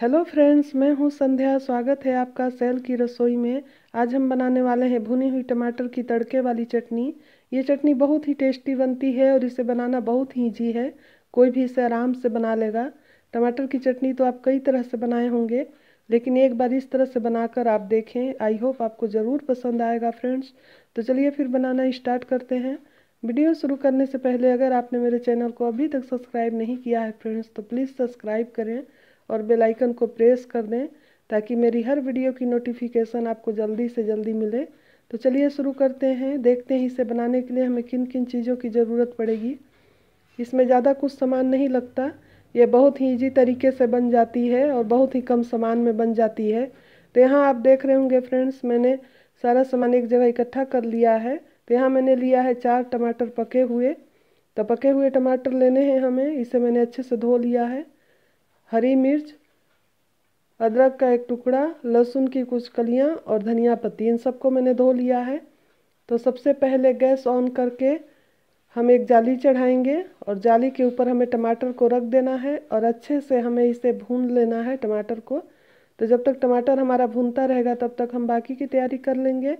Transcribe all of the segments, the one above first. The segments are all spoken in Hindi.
हेलो फ्रेंड्स मैं हूं संध्या स्वागत है आपका सेल की रसोई में आज हम बनाने वाले हैं भुनी हुई टमाटर की तड़के वाली चटनी ये चटनी बहुत ही टेस्टी बनती है और इसे बनाना बहुत ही ईजी है कोई भी इसे आराम से बना लेगा टमाटर की चटनी तो आप कई तरह से बनाए होंगे लेकिन एक बार इस तरह से बनाकर आप देखें आई होप आपको ज़रूर पसंद आएगा फ्रेंड्स तो चलिए फिर बनाना स्टार्ट करते हैं वीडियो शुरू करने से पहले अगर आपने मेरे चैनल को अभी तक सब्सक्राइब नहीं किया है फ्रेंड्स तो प्लीज़ सब्सक्राइब करें और बेल आइकन को प्रेस कर दें ताकि मेरी हर वीडियो की नोटिफिकेशन आपको जल्दी से जल्दी मिले तो चलिए शुरू करते हैं देखते हैं इसे बनाने के लिए हमें किन किन चीज़ों की ज़रूरत पड़ेगी इसमें ज़्यादा कुछ सामान नहीं लगता ये बहुत ही ईजी तरीके से बन जाती है और बहुत ही कम सामान में बन जाती है तो यहाँ आप देख रहे होंगे फ्रेंड्स मैंने सारा सामान एक जगह इकट्ठा कर लिया है तो यहाँ मैंने लिया है चार टमाटर पके हुए तो पके हुए टमाटर लेने हैं हमें इसे मैंने अच्छे से धो लिया है हरी मिर्च अदरक का एक टुकड़ा लहसुन की कुछ कलियाँ और धनिया पत्ती इन सबको मैंने धो लिया है तो सबसे पहले गैस ऑन करके हम एक जाली चढ़ाएंगे और जाली के ऊपर हमें टमाटर को रख देना है और अच्छे से हमें इसे भून लेना है टमाटर को तो जब तक टमाटर हमारा भूनता रहेगा तब तक हम बाकी की तैयारी कर लेंगे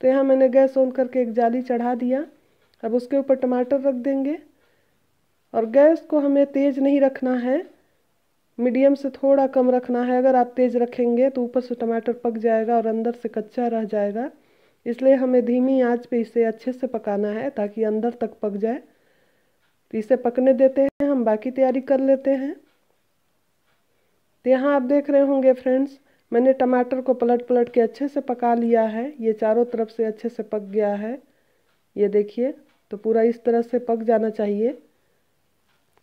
तो यहाँ मैंने गैस ऑन करके एक जाली चढ़ा दिया अब उसके ऊपर टमाटर रख देंगे और गैस को हमें तेज़ नहीं रखना है मीडियम से थोड़ा कम रखना है अगर आप तेज़ रखेंगे तो ऊपर से टमाटर पक जाएगा और अंदर से कच्चा रह जाएगा इसलिए हमें धीमी आंच पे इसे अच्छे से पकाना है ताकि अंदर तक पक जाए तो इसे पकने देते हैं हम बाकी तैयारी कर लेते हैं तो यहाँ आप देख रहे होंगे फ्रेंड्स मैंने टमाटर को पलट पलट के अच्छे से पका लिया है ये चारों तरफ से अच्छे से पक गया है ये देखिए तो पूरा इस तरह से पक जाना चाहिए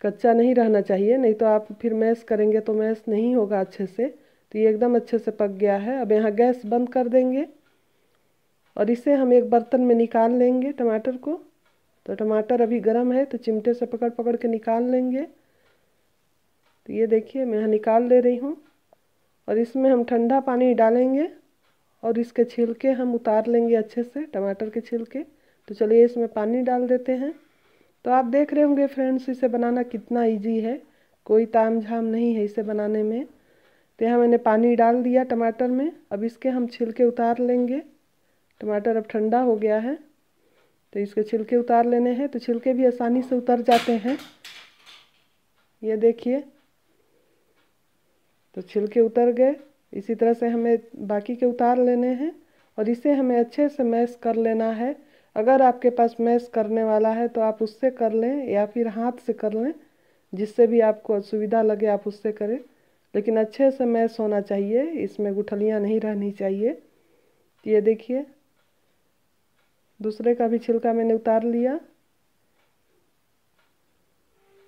कच्चा नहीं रहना चाहिए नहीं तो आप फिर मैश करेंगे तो मैश नहीं होगा अच्छे से तो ये एकदम अच्छे से पक गया है अब यहाँ गैस बंद कर देंगे और इसे हम एक बर्तन में निकाल लेंगे टमाटर को तो टमाटर अभी गर्म है तो चिमटे से पकड़ पकड़ के निकाल लेंगे तो ये देखिए मैं यहाँ निकाल ले रही हूँ और इसमें हम ठंडा पानी डालेंगे और इसके छिलके हम उतार लेंगे अच्छे से टमाटर के छिलके तो चलिए इसमें पानी डाल देते हैं तो आप देख रहे होंगे फ्रेंड्स इसे बनाना कितना इजी है कोई ताम झाम नहीं है इसे बनाने में तो यहाँ मैंने पानी डाल दिया टमाटर में अब इसके हम छिलके उतार लेंगे टमाटर अब ठंडा हो गया है तो इसके छिलके उतार लेने हैं तो छिलके भी आसानी से उतर जाते हैं ये देखिए तो छिलके उतर गए इसी तरह से हमें बाकी के उतार लेने हैं और इसे हमें अच्छे से मैश कर लेना है अगर आपके पास मैश करने वाला है तो आप उससे कर लें या फिर हाथ से कर लें जिससे भी आपको सुविधा लगे आप उससे करें लेकिन अच्छे से मैश होना चाहिए इसमें गुठलियाँ नहीं रहनी चाहिए ये देखिए दूसरे का भी छिलका मैंने उतार लिया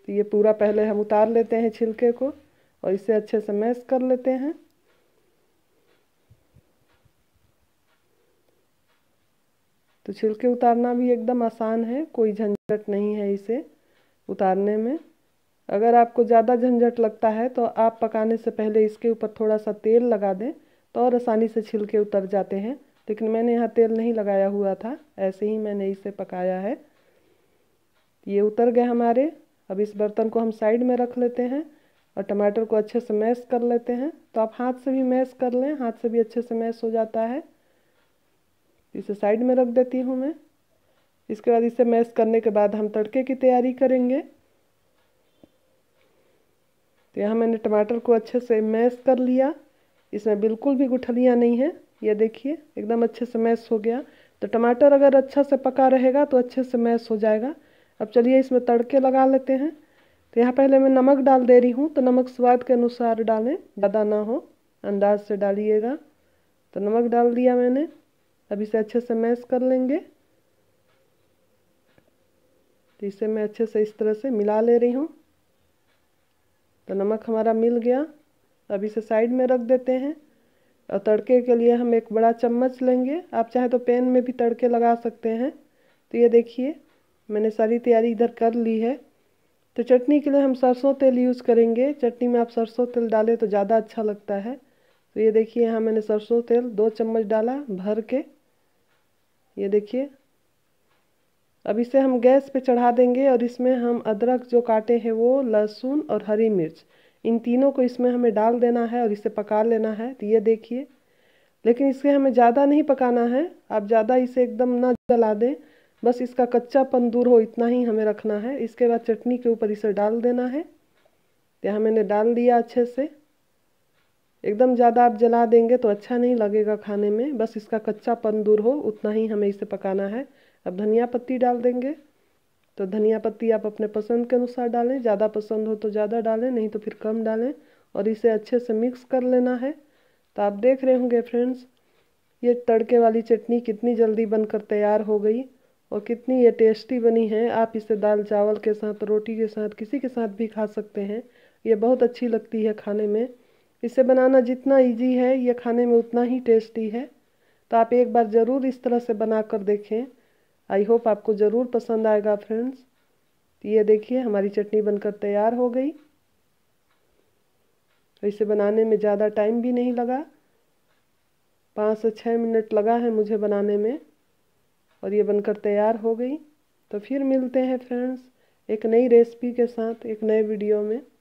तो ये पूरा पहले हम उतार लेते हैं छिलके को और इसे अच्छे से मैश कर लेते हैं तो छिलके उतारना भी एकदम आसान है कोई झंझट नहीं है इसे उतारने में अगर आपको ज़्यादा झंझट लगता है तो आप पकाने से पहले इसके ऊपर थोड़ा सा तेल लगा दें तो और आसानी से छिलके उतर जाते हैं लेकिन मैंने यहाँ तेल नहीं लगाया हुआ था ऐसे ही मैंने इसे पकाया है ये उतर गए हमारे अब इस बर्तन को हम साइड में रख लेते हैं और टमाटर को अच्छे से मैश कर लेते हैं तो आप हाथ से भी मैश कर लें हाथ से भी अच्छे से मैश हो जाता है इसे साइड में रख देती हूँ मैं इसके बाद इसे मैश करने के बाद हम तड़के की तैयारी करेंगे तो यहाँ मैंने टमाटर को अच्छे से मैश कर लिया इसमें बिल्कुल भी गुठलियाँ नहीं है ये देखिए एकदम अच्छे से मैश हो गया तो टमाटर अगर अच्छा से पका रहेगा तो अच्छे से मैश हो जाएगा अब चलिए इसमें तड़के लगा लेते हैं तो यहाँ पहले मैं नमक डाल दे रही हूँ तो नमक स्वाद के अनुसार डालें ज़्यादा ना हो अंदाज से डालिएगा तो नमक डाल दिया मैंने अब इसे अच्छे से मैश कर लेंगे तो इसे मैं अच्छे से इस तरह से मिला ले रही हूँ तो नमक हमारा मिल गया अब इसे साइड में रख देते हैं और तड़के के लिए हम एक बड़ा चम्मच लेंगे आप चाहे तो पैन में भी तड़के लगा सकते हैं तो ये देखिए मैंने सारी तैयारी इधर कर ली है तो चटनी के लिए हम सरसों तेल यूज़ करेंगे चटनी में आप सरसों तेल डालें तो ज़्यादा अच्छा लगता है तो ये देखिए यहाँ मैंने सरसों तेल दो चम्मच डाला भर के ये देखिए अब इसे हम गैस पे चढ़ा देंगे और इसमें हम अदरक जो काटे हैं वो लहसुन और हरी मिर्च इन तीनों को इसमें हमें डाल देना है और इसे पका लेना है तो ये देखिए लेकिन इसे हमें ज़्यादा नहीं पकाना है आप ज़्यादा इसे एकदम ना जला दें बस इसका कच्चापन दूर हो इतना ही हमें रखना है इसके बाद चटनी के ऊपर इसे डाल देना है यहाँ मैंने डाल दिया अच्छे से एकदम ज़्यादा आप जला देंगे तो अच्छा नहीं लगेगा खाने में बस इसका कच्चापन दूर हो उतना ही हमें इसे पकाना है अब धनिया पत्ती डाल देंगे तो धनिया पत्ती आप अपने पसंद के अनुसार डालें ज़्यादा पसंद हो तो ज़्यादा डालें नहीं तो फिर कम डालें और इसे अच्छे से मिक्स कर लेना है तो आप देख रहे होंगे फ्रेंड्स ये तड़के वाली चटनी कितनी जल्दी बनकर तैयार हो गई और कितनी ये टेस्टी बनी है आप इसे दाल चावल के साथ रोटी के साथ किसी के साथ भी खा सकते हैं ये बहुत अच्छी लगती है खाने में इसे बनाना जितना इजी है ये खाने में उतना ही टेस्टी है तो आप एक बार ज़रूर इस तरह से बना कर देखें आई होप आपको ज़रूर पसंद आएगा फ्रेंड्स ये देखिए हमारी चटनी बनकर तैयार हो गई इसे बनाने में ज़्यादा टाइम भी नहीं लगा पाँच से छः मिनट लगा है मुझे बनाने में और ये बनकर तैयार हो गई तो फिर मिलते हैं फ्रेंड्स एक नई रेसिपी के साथ एक नए वीडियो में